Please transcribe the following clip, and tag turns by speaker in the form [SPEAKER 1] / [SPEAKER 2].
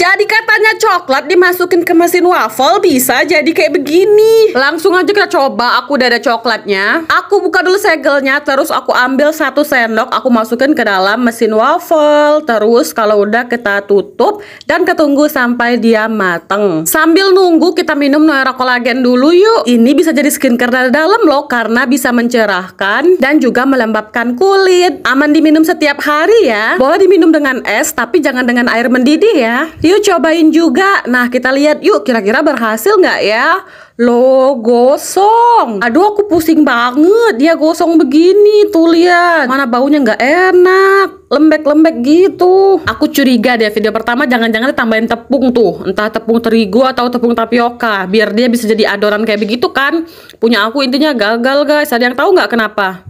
[SPEAKER 1] Jadi katanya coklat dimasukin ke mesin waffle bisa jadi kayak begini. Langsung aja kita coba. Aku udah ada coklatnya. Aku buka dulu segelnya, terus aku ambil satu sendok, aku masukin ke dalam mesin waffle. Terus kalau udah kita tutup dan ketunggu sampai dia mateng. Sambil nunggu kita minum Noera kolagen dulu yuk. Ini bisa jadi skincare dari dalam loh karena bisa mencerahkan dan juga melembabkan kulit. Aman diminum setiap hari ya. Boleh diminum dengan es tapi jangan dengan air mendidih ya. Yuk cobain juga. Nah, kita lihat yuk kira-kira berhasil nggak ya? Loh, gosong. Aduh, aku pusing banget. Dia gosong begini, tuh lihat. Mana baunya nggak enak. Lembek-lembek gitu. Aku curiga deh video pertama jangan-jangan ditambahin tepung tuh. Entah tepung terigu atau tepung tapioka. Biar dia bisa jadi adonan kayak begitu kan. Punya aku intinya gagal guys. Ada yang tahu nggak kenapa?